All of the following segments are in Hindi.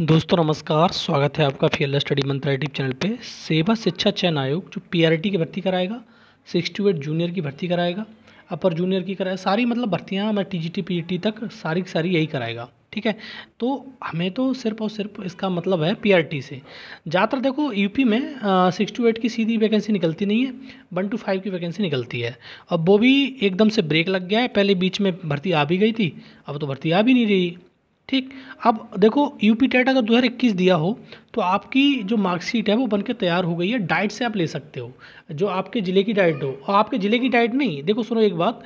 दोस्तों नमस्कार स्वागत है आपका field study mantra YouTube channel पे सेवा शिक्षा चयन आयोग जो पीआरटी की भर्ती कराएगा सिक्सटी एट जूनियर की भर्ती कराएगा अपर जूनियर की कराएगा सारी मतलब भर्तियाँ मैं टी जी टी तक सारी की सारी यही कराएगा ठीक है तो हमें तो सिर्फ और सिर्फ इसका मतलब है पीआरटी से ज़्यादातर देखो यूपी में सिक्स टू एट की सीधी वैकेंसी निकलती नहीं है वन टू फाइव की वैकेंसी निकलती है अब वो भी एकदम से ब्रेक लग गया है पहले बीच में भर्ती आ भी गई थी अब तो भर्ती आ भी नहीं रही ठीक अब देखो यू पी टेट अगर इक्कीस दिया हो तो आपकी जो मार्कशीट है वो बनके तैयार हो गई है डाइट से आप ले सकते हो जो आपके ज़िले की डाइट हो और आपके ज़िले की डाइट नहीं देखो सुनो एक बात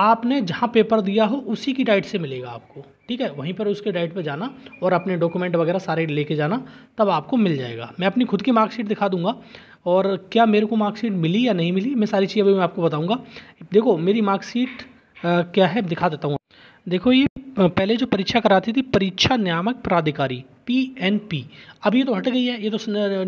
आपने जहाँ पेपर दिया हो उसी की डाइट से मिलेगा आपको ठीक है वहीं पर उसके डाइट पर जाना और अपने डॉक्यूमेंट वगैरह सारे लेके जाना तब आपको मिल जाएगा मैं अपनी खुद की मार्कशीट दिखा दूंगा और क्या मेरे को मार्कशीट मिली या नहीं मिली मैं सारी चीज़ें अभी मैं आपको बताऊँगा देखो मेरी मार्कशीट क्या है दिखा देता हूँ देखो ये पहले जो परीक्षा कराती थी परीक्षा नियामक प्राधिकारी पी एन पी अब ये तो हट गई है ये तो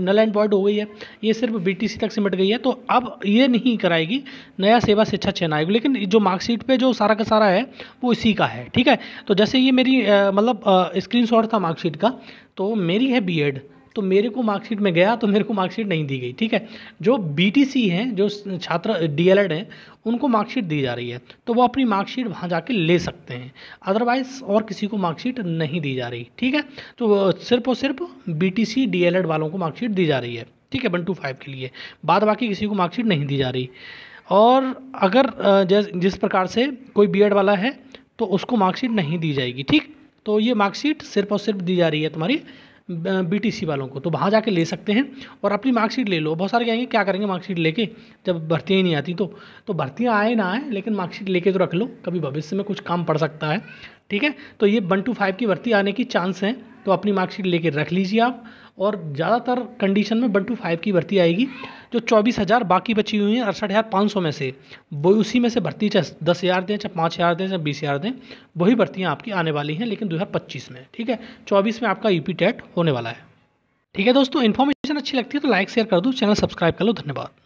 नल एंड बॉयड हो गई है ये सिर्फ बीटीसी तक सिमट गई है तो अब ये नहीं कराएगी नया सेवा शिक्षा चयन आएगी लेकिन जो मार्कशीट पे जो सारा का सारा है वो इसी का है ठीक है तो जैसे ये मेरी मतलब स्क्रीन था मार्कशीट का तो मेरी है बी तो मेरे को मार्कशीट में गया तो मेरे को मार्कशीट नहीं दी गई ठीक है जो बी टी सी हैं जो छात्र डी एल एड हैं उनको मार्कशीट दी जा रही है तो वो अपनी मार्कशीट वहाँ जाके ले सकते हैं अदरवाइज और किसी को मार्कशीट नहीं दी जा रही ठीक है तो सिर्फ और सिर्फ B T C D El Ed वालों को मार्कशीट दी जा रही है ठीक है वन टू फाइव के लिए बाद बाकी किसी को मार्कशीट नहीं दी जा रही और अगर जैस जिस प्रकार से कोई बी एड वाला है तो उसको मार्कशीट नहीं दी जाएगी ठीक तो ये मार्कशीट सिर्फ और सिर्फ दी जा रही है तुम्हारी बीटीसी वालों को तो वहाँ जाके ले सकते हैं और अपनी मार्कशीट ले लो बहुत सारे कहेंगे क्या करेंगे मार्कशीट लेके जब भर्तियाँ ही नहीं आती तो तो भर्तियाँ आए ना आए लेकिन मार्कशीट लेके तो रख लो कभी भविष्य में कुछ काम पड़ सकता है ठीक है तो ये वन टू फाइव की भर्ती आने की चांस हैं तो अपनी मार्कशीट लेके रख लीजिए आप और ज़्यादातर कंडीशन में वन टू फाइव की भर्ती आएगी जो चौबीस हज़ार बाकी बची हुई हैं अड़सठ हज़ार पाँच सौ में से वो उसी में से भर्ती चाहे दस हज़ार दें चाहे पाँच हज़ार दें चाहे बीस हज़ार दें वही भर्तियाँ आपकी आने वाली हैं लेकिन दो हज़ार पच्चीस में ठीक है चौबीस में आपका यू पी टेट होने वाला है ठीक है दोस्तों इन्फॉर्मेशन अच्छी लगती है तो लाइक शेयर कर दो चैनल सब्सक्राइब कर लो धन्यवाद